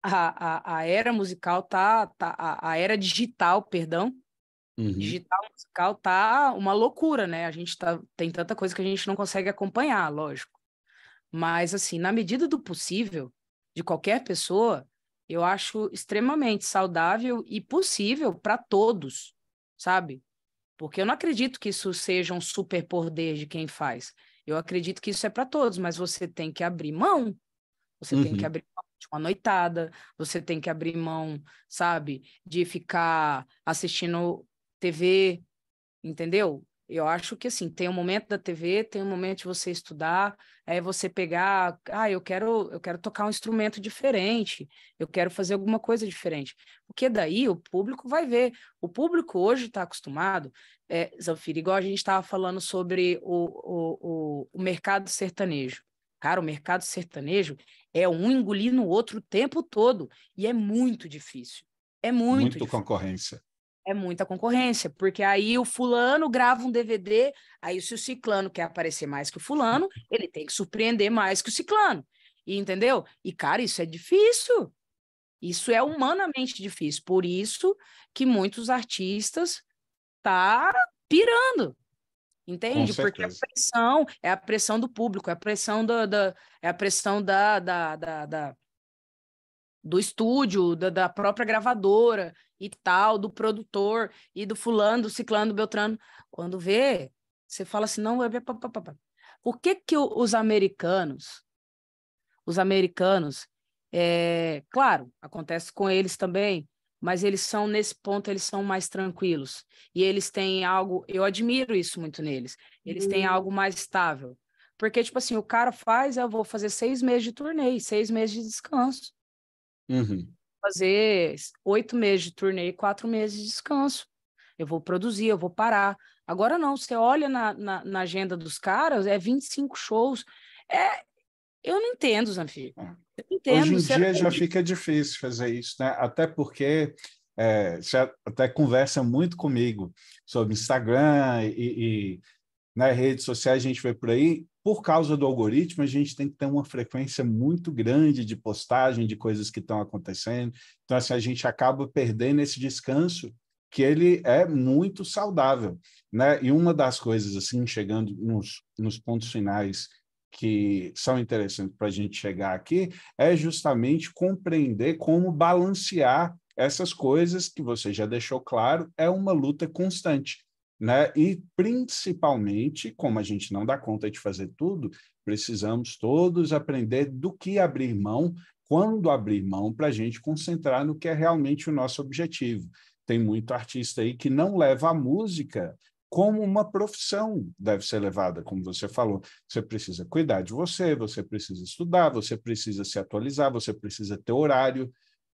a, a, a, era musical tá, tá a, a era digital, perdão, uhum. digital musical tá uma loucura, né? A gente tá, tem tanta coisa que a gente não consegue acompanhar, lógico. Mas, assim, na medida do possível, de qualquer pessoa, eu acho extremamente saudável e possível para todos, sabe? Porque eu não acredito que isso seja um superpoder de quem faz. Eu acredito que isso é para todos, mas você tem que abrir mão. Você uhum. tem que uhum. abrir mão de uma noitada, você tem que abrir mão, sabe, de ficar assistindo TV, entendeu? Eu acho que assim, tem um momento da TV, tem um momento de você estudar, é você pegar, ah, eu quero, eu quero tocar um instrumento diferente, eu quero fazer alguma coisa diferente. Porque daí o público vai ver. O público hoje está acostumado, é, igual a gente estava falando sobre o, o, o, o mercado sertanejo. Cara, o mercado sertanejo é um engolir no outro o tempo todo, e é muito difícil. É muito. Muito difícil. concorrência. É muita concorrência, porque aí o fulano grava um DVD, aí se o ciclano quer aparecer mais que o fulano, ele tem que surpreender mais que o ciclano. E, entendeu? E, cara, isso é difícil. Isso é humanamente difícil. Por isso que muitos artistas tá pirando. Entende? Porque a pressão é a pressão do público, é a pressão, da, é a pressão da, da, da, da do estúdio, da, da, própria gravadora e tal, do produtor e do fulano, do ciclano, do beltrano. Quando vê, você fala assim, não, é o que que os americanos, os americanos, é, claro, acontece com eles também, mas eles são, nesse ponto, eles são mais tranquilos. E eles têm algo, eu admiro isso muito neles, eles uhum. têm algo mais estável. Porque, tipo assim, o cara faz, eu vou fazer seis meses de turnê e seis meses de descanso. Uhum. Fazer oito meses de turnê e quatro meses de descanso. Eu vou produzir, eu vou parar. Agora não, você olha na, na, na agenda dos caras, é 25 shows. É, eu não entendo, Zanfi. É. Eu entendo. Hoje em dia já fica difícil fazer isso, né? Até porque é, você até conversa muito comigo sobre Instagram e, e né, redes sociais, a gente vê por aí, por causa do algoritmo, a gente tem que ter uma frequência muito grande de postagem de coisas que estão acontecendo. Então, assim, a gente acaba perdendo esse descanso que ele é muito saudável, né? E uma das coisas, assim, chegando nos, nos pontos finais que são interessantes para a gente chegar aqui, é justamente compreender como balancear essas coisas que você já deixou claro, é uma luta constante né? E principalmente, como a gente não dá conta de fazer tudo, precisamos todos aprender do que abrir mão, quando abrir mão, para a gente concentrar no que é realmente o nosso objetivo. Tem muito artista aí que não leva a música como uma profissão deve ser levada, como você falou. Você precisa cuidar de você, você precisa estudar, você precisa se atualizar, você precisa ter horário,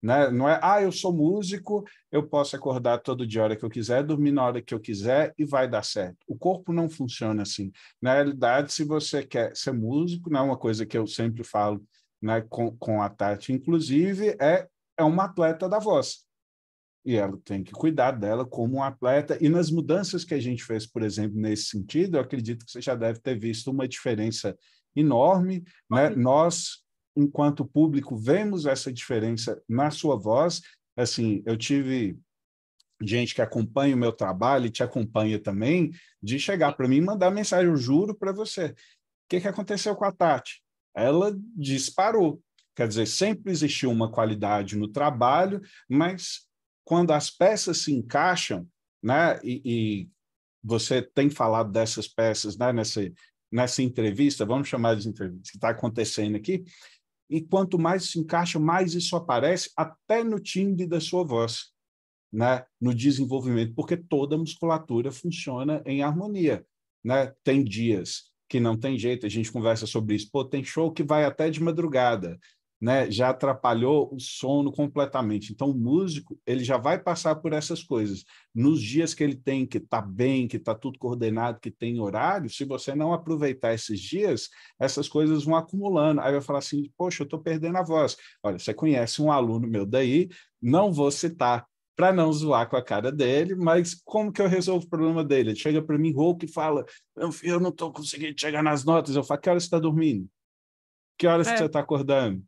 né? Não é, ah, eu sou músico, eu posso acordar todo dia a hora que eu quiser, dormir na hora que eu quiser e vai dar certo. O corpo não funciona assim. Na realidade, se você quer ser músico, né, uma coisa que eu sempre falo né, com, com a Tati, inclusive, é, é uma atleta da voz e ela tem que cuidar dela como um atleta. E nas mudanças que a gente fez, por exemplo, nesse sentido, eu acredito que você já deve ter visto uma diferença enorme. Né? Nós enquanto público, vemos essa diferença na sua voz? Assim, eu tive gente que acompanha o meu trabalho e te acompanha também, de chegar para mim e mandar mensagem, eu juro para você. O que, que aconteceu com a Tati? Ela disparou. Quer dizer, sempre existiu uma qualidade no trabalho, mas quando as peças se encaixam, né, e, e você tem falado dessas peças né, nessa, nessa entrevista, vamos chamar de entrevista, que está acontecendo aqui, e quanto mais se encaixa, mais isso aparece até no timbre da sua voz, né? no desenvolvimento, porque toda a musculatura funciona em harmonia. Né? Tem dias que não tem jeito, a gente conversa sobre isso, pô, tem show que vai até de madrugada, né, já atrapalhou o sono completamente. Então, o músico ele já vai passar por essas coisas. Nos dias que ele tem que estar tá bem, que está tudo coordenado, que tem horário, se você não aproveitar esses dias, essas coisas vão acumulando. Aí vai falar assim: poxa, eu estou perdendo a voz. Olha, você conhece um aluno meu daí, não vou citar, para não zoar com a cara dele, mas como que eu resolvo o problema dele? Ele chega para mim rouco e fala: Eu não estou conseguindo chegar nas notas. Eu falo: Que hora você está dormindo? Que horas é. você está acordando?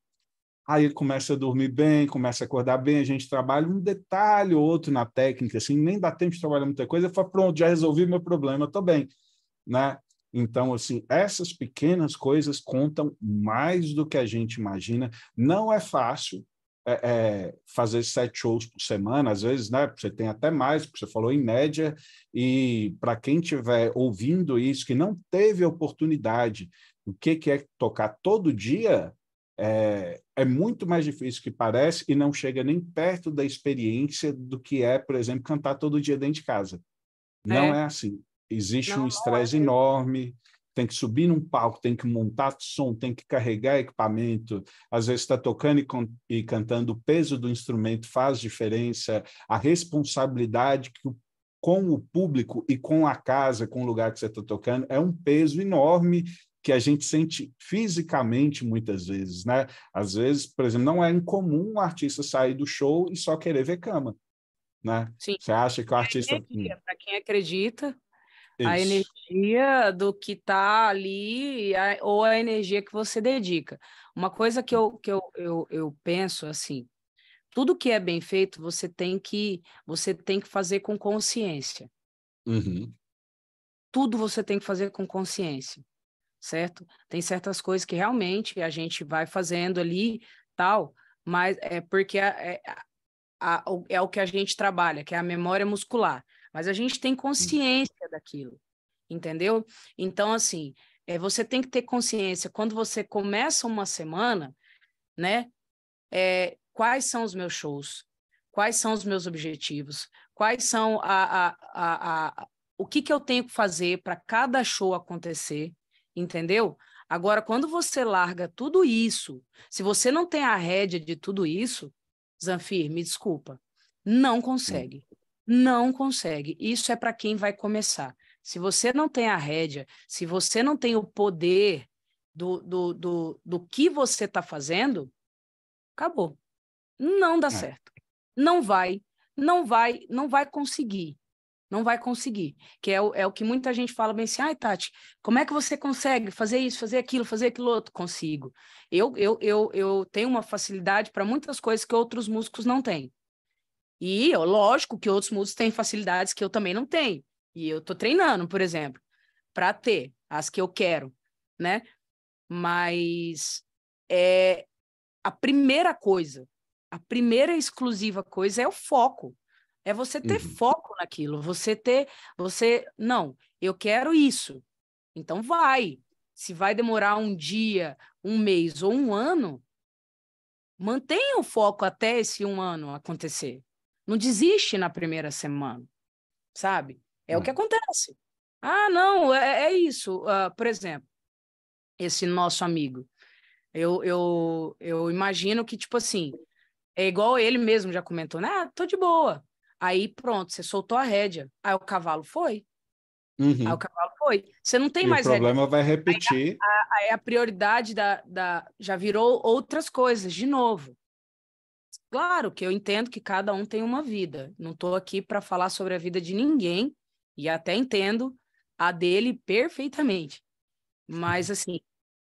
Aí ele começa a dormir bem, começa a acordar bem, a gente trabalha um detalhe ou outro na técnica, assim, nem dá tempo de trabalhar muita coisa, fala, pronto, já resolvi meu problema, estou bem, né? Então, assim, essas pequenas coisas contam mais do que a gente imagina. Não é fácil, é, é, fazer sete shows por semana, às vezes, né? Você tem até mais, porque você falou em média, e para quem estiver ouvindo isso, que não teve oportunidade, o que, que é tocar todo dia, é, é, muito mais difícil que parece e não chega nem perto da experiência do que é, por exemplo, cantar todo dia dentro de casa. Não é, é assim. Existe não, um é estresse é. enorme, tem que subir num palco, tem que montar som, tem que carregar equipamento. Às vezes está tocando e, e, cantando, o peso do instrumento faz diferença, a responsabilidade que o com o público e com a casa, com o lugar que você está tocando, é um peso enorme que a gente sente fisicamente muitas vezes, né? Às vezes, por exemplo, não é incomum o artista sair do show e só querer ver cama, né? Sim. Você acha que o artista... É hum. Para quem acredita, Isso. a energia do que está ali ou a energia que você dedica. Uma coisa que, eu, hum. que eu, eu, eu penso, assim, tudo que é bem feito você tem que você tem que fazer com consciência uhum. tudo você tem que fazer com consciência certo? Tem certas coisas que realmente a gente vai fazendo ali, tal, mas é porque é, a, é o que a gente trabalha, que é a memória muscular. Mas a gente tem consciência daquilo, entendeu? Então, assim, é, você tem que ter consciência quando você começa uma semana, né? É, quais são os meus shows? Quais são os meus objetivos? Quais são a, a, a, a o que, que eu tenho que fazer para cada show acontecer? entendeu? Agora, quando você larga tudo isso, se você não tem a rédea de tudo isso, Zanfir, me desculpa, não consegue. Não consegue. Isso é para quem vai começar. Se você não tem a rédea, se você não tem o poder do, do, do, do que você está fazendo, acabou. Não dá é. certo. Não vai, não vai, não vai conseguir. Não vai conseguir. Que é o, é o que muita gente fala bem assim, ai, Tati, como é que você consegue fazer isso, fazer aquilo, fazer aquilo outro? Consigo. Eu, eu, eu, eu tenho uma facilidade para muitas coisas que outros músicos não têm. E, lógico, que outros músicos têm facilidades que eu também não tenho. E eu estou treinando, por exemplo, para ter as que eu quero, né? Mas é a primeira coisa, a primeira exclusiva coisa é o foco. É você ter uhum. foco naquilo, você ter, você, não, eu quero isso. Então vai. Se vai demorar um dia, um mês ou um ano, mantenha o foco até esse um ano acontecer. Não desiste na primeira semana, sabe? É uhum. o que uhum. acontece. Ah, não, é, é, é isso. Uh, por exemplo, esse nosso amigo. Eu, eu, eu imagino que, tipo assim, é igual ele mesmo já comentou, né? Ah, tô de boa. Aí pronto, você soltou a rédea. Aí o cavalo foi. Uhum. Aí o cavalo foi. Você não tem e mais. O problema rédea. vai repetir. Aí a, a, a, prioridade da, da já virou outras coisas de novo. Claro que eu entendo que cada um tem uma vida. Não estou aqui para falar sobre a vida de ninguém e até entendo a dele perfeitamente. Mas assim,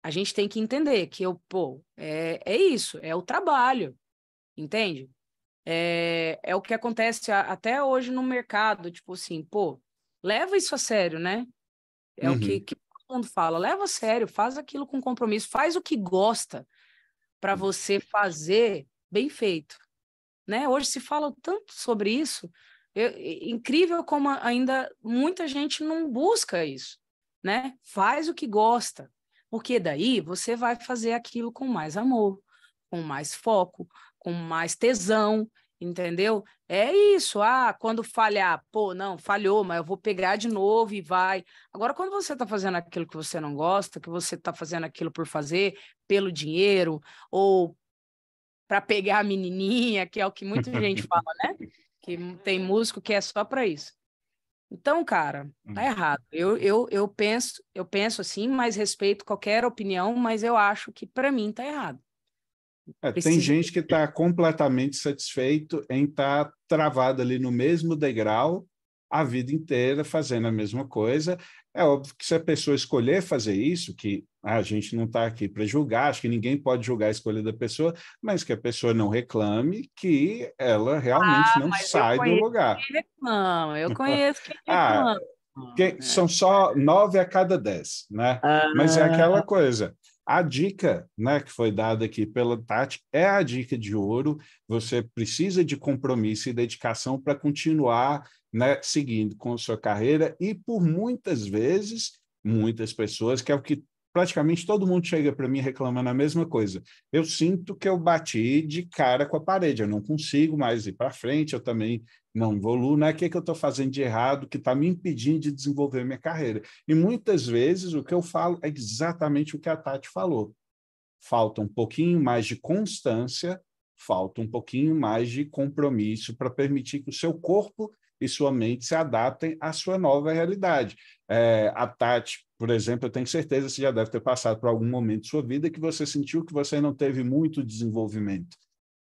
a gente tem que entender que eu, pô, é, é isso, é o trabalho, entende? É, é o que acontece a, até hoje no mercado, tipo assim, pô, leva isso a sério, né? É uhum. o que, uhum. que todo mundo fala, leva a sério, faz aquilo com compromisso, faz o que gosta para você fazer bem feito, né? Hoje se fala tanto sobre isso, eu, é incrível como ainda muita gente não busca isso, né? Faz o que gosta, porque daí você vai fazer aquilo com mais amor, com mais foco, com mais tesão, entendeu? É isso. Ah, quando falhar, pô, não, falhou, mas eu vou pegar de novo e vai. Agora, quando você está fazendo aquilo que você não gosta, que você está fazendo aquilo por fazer, pelo dinheiro, ou para pegar a menininha, que é o que muita gente [LAUGHS] fala, né? Que tem músico que é só para isso. Então, cara, tá hum. errado. Eu, eu, eu penso, eu penso assim, mas respeito qualquer opinião, mas eu acho que para mim tá errado. É, tem gente que está completamente satisfeito em estar tá travado ali no mesmo degrau a vida inteira fazendo a mesma coisa. É óbvio que se a pessoa escolher fazer isso, que a gente não está aqui para julgar, acho que ninguém pode julgar a escolha da pessoa, mas que a pessoa não reclame que ela realmente ah, não sai do lugar. Quem reclama, eu [LAUGHS] conheço quem ah, reclama. Ah, que, né? são só nove a cada dez, né? Ah. Mas é aquela ah. coisa. A dica né, que foi dada aqui pela Tati é a dica de ouro. Você precisa de compromisso e dedicação para continuar né, seguindo com a sua carreira. E por muitas vezes, muitas pessoas, que é o que praticamente todo mundo chega para mim reclamando a mesma coisa. Eu sinto que eu bati de cara com a parede, eu não consigo mais ir para frente, eu também não evoluo, né? O que, é que eu estou fazendo de errado que está me impedindo de desenvolver minha carreira? E muitas vezes o que eu falo é exatamente o que a Tati falou. Falta um pouquinho mais de constância, falta um pouquinho mais de compromisso para permitir que o seu corpo e sua mente se adaptem à sua nova realidade. É, a Tati, por exemplo, eu tenho certeza que você já deve ter passado por algum momento de sua vida que você sentiu que você não teve muito desenvolvimento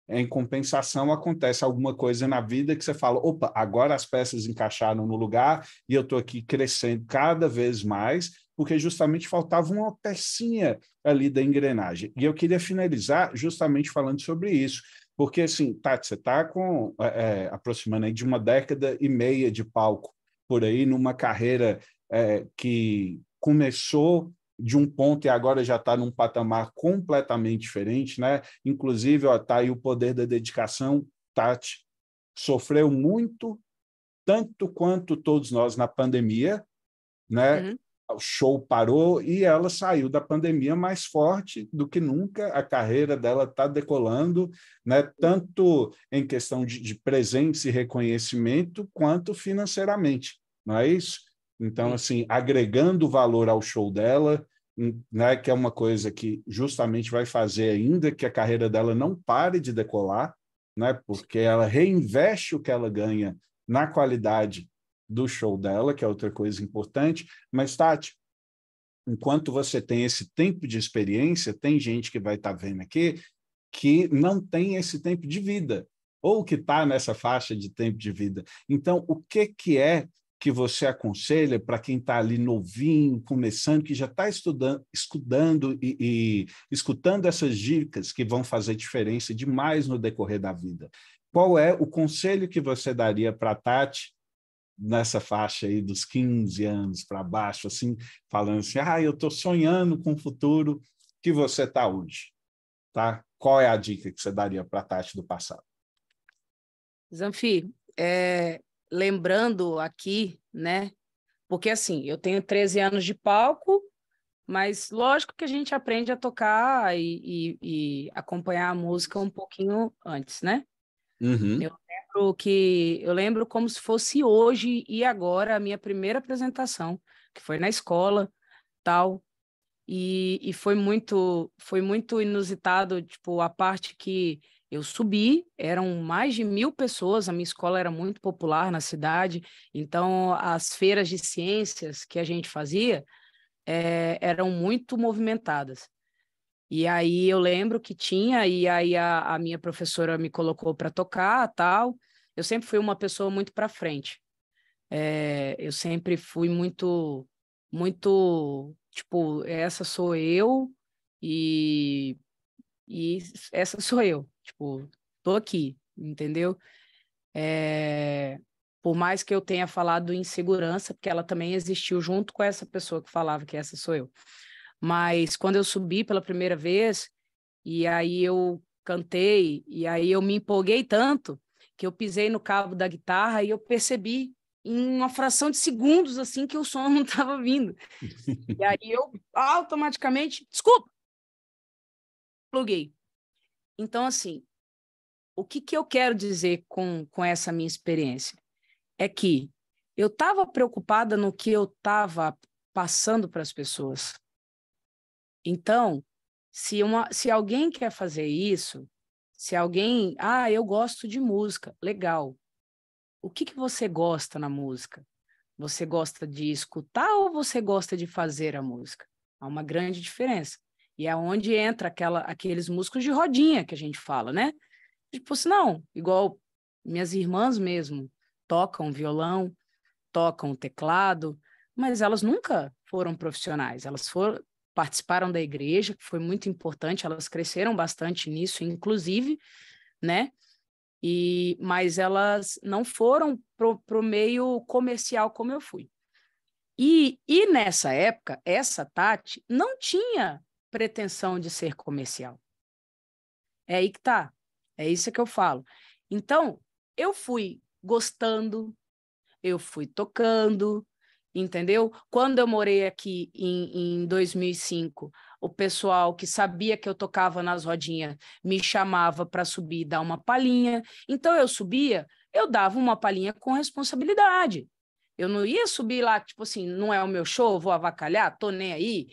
em compensação, acontece alguma coisa na vida que você fala: opa, agora as peças encaixaram no lugar e eu estou aqui crescendo cada vez mais, porque justamente faltava uma pecinha ali da engrenagem. E eu queria finalizar justamente falando sobre isso. Porque, assim, Tati, você está com é, é, aproximando aí de uma década e meia de palco por aí, numa carreira é, que começou de um ponto e agora já está num patamar completamente diferente, né? Inclusive, está aí o poder da dedicação. Tati sofreu muito, tanto quanto todos nós na pandemia, né? Uhum. O show parou e ela saiu da pandemia mais forte do que nunca. A carreira dela está decolando, né? tanto em questão de, de presença e reconhecimento, quanto financeiramente. Não é isso? Então, assim, agregando valor ao show dela, hum, né, que é uma coisa que justamente vai fazer ainda que a carreira dela não pare de decolar, né, porque ela reinveste o que ela ganha na qualidade do show dela, que é outra coisa importante. Mas, Tati, enquanto você tem esse tempo de experiência, tem gente que vai estar tá vendo aqui que não tem esse tempo de vida, ou que está nessa faixa de tempo de vida. Então, o que, que é que você aconselha para quem está ali novinho, começando, que já está estudando, estudando e, e escutando essas dicas que vão fazer diferença demais no decorrer da vida? Qual é o conselho que você daria para a Tati nessa faixa aí dos 15 anos para baixo, assim, falando assim, ah, eu estou sonhando com o futuro que você está hoje, tá? Qual é a dica que você daria para a Tati do passado? Zanfi, é, lembrando aqui, né? Porque assim, eu tenho 13 anos de palco, mas lógico que a gente aprende a tocar e, e, e acompanhar a música um pouquinho antes, né? Uhum. Eu lembro que eu lembro como se fosse hoje e agora a minha primeira apresentação, que foi na escola, tal. E, e foi muito foi muito inusitado, tipo, a parte que eu subi, eram mais de mil pessoas, a minha escola era muito popular na cidade, então as feiras de ciências que a gente fazia é, eram muito movimentadas. E aí eu lembro que tinha, e aí a, a minha professora me colocou para tocar tal. Eu sempre fui uma pessoa muito para frente. É, eu sempre fui muito, muito, tipo, essa sou eu e, e essa sou eu. Tipo, tô aqui, entendeu? É, por mais que eu tenha falado insegurança, porque ela também existiu junto com essa pessoa que falava que essa sou eu. Mas quando eu subi pela primeira vez, e aí eu cantei, e aí eu me empolguei tanto que eu pisei no cabo da guitarra e eu percebi em uma fração de segundos assim que o som [LAUGHS] não estava vindo. [LAUGHS] e aí eu automaticamente, desculpa, pluguei. Então, assim, o que, que eu quero dizer com, com essa minha experiência? É que eu estava preocupada no que eu estava passando para as pessoas. Então, se, uma, se alguém quer fazer isso, se alguém. Ah, eu gosto de música, legal. O que, que você gosta na música? Você gosta de escutar ou você gosta de fazer a música? Há uma grande diferença. E é onde entra aquela, aqueles músculos de rodinha que a gente fala, né? Tipo, se não, igual minhas irmãs mesmo tocam violão, tocam teclado, mas elas nunca foram profissionais. Elas foram participaram da igreja, que foi muito importante, elas cresceram bastante nisso, inclusive, né? E, mas elas não foram para o meio comercial como eu fui. E, e nessa época, essa Tati não tinha pretensão de ser comercial. É aí que tá. É isso que eu falo. Então, eu fui gostando, eu fui tocando, entendeu? Quando eu morei aqui em, em 2005, o pessoal que sabia que eu tocava nas rodinhas me chamava para subir e dar uma palhinha. Então, eu subia, eu dava uma palhinha com responsabilidade. Eu não ia subir lá, tipo assim, não é o meu show, vou avacalhar, tô nem aí,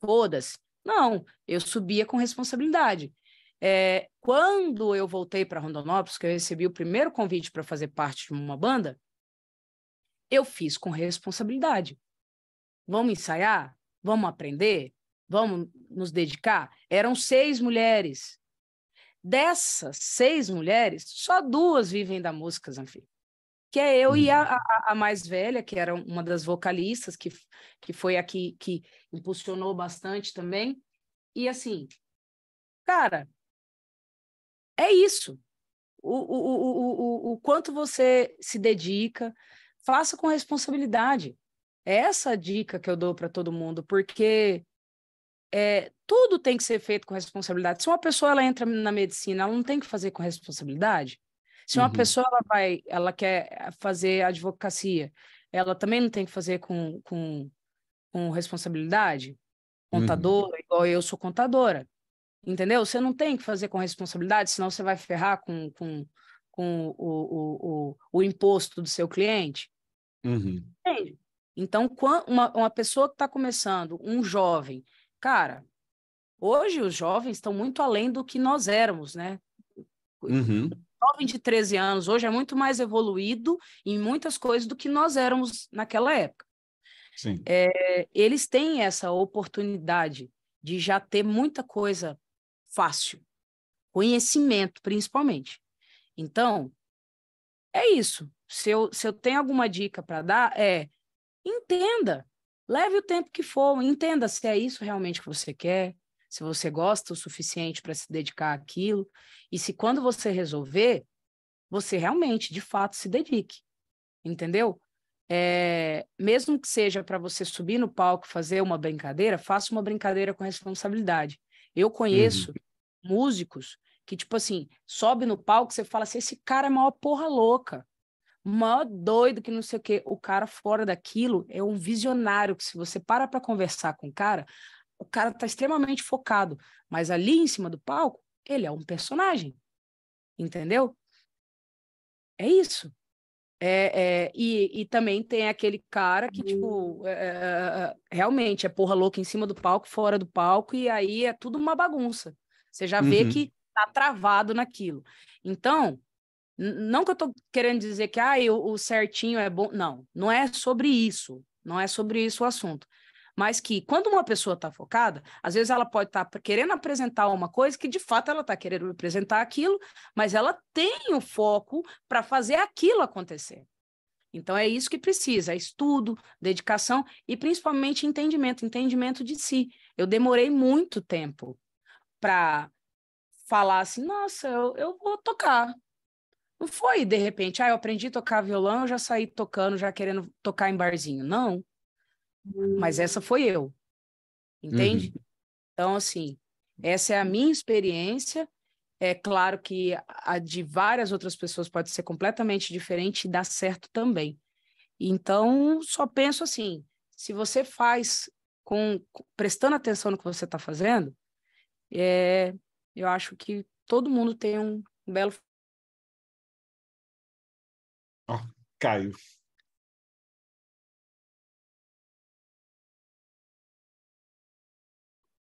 foda-se. Não, eu subia com responsabilidade. É, quando eu voltei para Rondonópolis, que eu recebi o primeiro convite para fazer parte de uma banda, eu fiz com responsabilidade. Vamos ensaiar? Vamos aprender? Vamos nos dedicar? Eram seis mulheres. Dessas seis mulheres, só duas vivem da música, Zanfi que é eu e a, uhum. a, a, mais velha, que era uma das vocalistas, que, que foi a que, que impulsionou bastante também. E assim, cara, é isso. O, o, o, o, o quanto você se dedica, faça com responsabilidade. É essa a dica que eu dou para todo mundo, porque é, tudo tem que ser feito com responsabilidade. Se uma pessoa ela entra na medicina, ela não tem que fazer com responsabilidade. Se uma uhum. pessoa ela vai, ela quer eh, fazer advocacia, ela também não tem que fazer com, com, com responsabilidade? Contador, uhum. igual eu sou contadora. Entendeu? Você não tem que fazer com responsabilidade, senão você vai ferrar com, com, com o, o, o, o imposto do seu cliente. Uhum. Entende? Então, uma, uma pessoa que está começando, um jovem, cara, hoje os jovens estão muito além do que nós éramos, né? Uhum jovem de 13 anos hoje é muito mais evoluído em muitas coisas do que nós éramos naquela época. É, eles têm essa oportunidade de já ter muita coisa fácil, conhecimento principalmente. Então, é isso. Se eu, se eu tenho alguma dica para dar, é entenda, leve o tempo que for, entenda se é isso realmente que você quer, se você gosta o suficiente para se dedicar àquilo, e se quando você resolver, você realmente, de fato, se dedique, entendeu? É, mesmo que seja para você subir no palco fazer uma brincadeira, faça uma brincadeira com responsabilidade. Eu uhum. conheço uhum. músicos que, tipo assim, sobe no palco, você fala assim, esse cara é maior porra louca, maior doido que não sei o quê. O cara fora daquilo é um visionário, que se você para para conversar com o cara, o cara está extremamente focado, mas ali em cima do palco, ele é um personagem. Entendeu? É isso. É, é, e, e, também tem aquele cara que, tipo, é, é, é, é, realmente é porra louca em cima do palco, fora do palco, e aí é tudo uma bagunça. Você já vê uhum. que tá travado naquilo. Então, não que eu tô querendo dizer que ah, eu, o certinho é bom. Não, não é sobre isso. Não é sobre isso o assunto mas que quando uma pessoa está focada, às vezes ela pode estar tá querendo apresentar uma coisa que de fato ela está querendo apresentar aquilo, mas ela tem o foco para fazer aquilo acontecer. Então é isso que precisa: é estudo, dedicação e principalmente entendimento, entendimento de si. Eu demorei muito tempo para falar assim, nossa, eu, eu vou tocar, não foi de repente, ah, eu aprendi a tocar violão, já saí tocando, já querendo tocar em barzinho. Não mas hum. essa foi eu. Entende? Uhum. Então, assim, essa é a minha experiência. É claro que a de várias outras pessoas pode ser completamente diferente e dar certo também. Então, só penso assim: se você faz com prestando atenção no que você está fazendo, é, eu acho que todo mundo tem um belo. Ó, oh,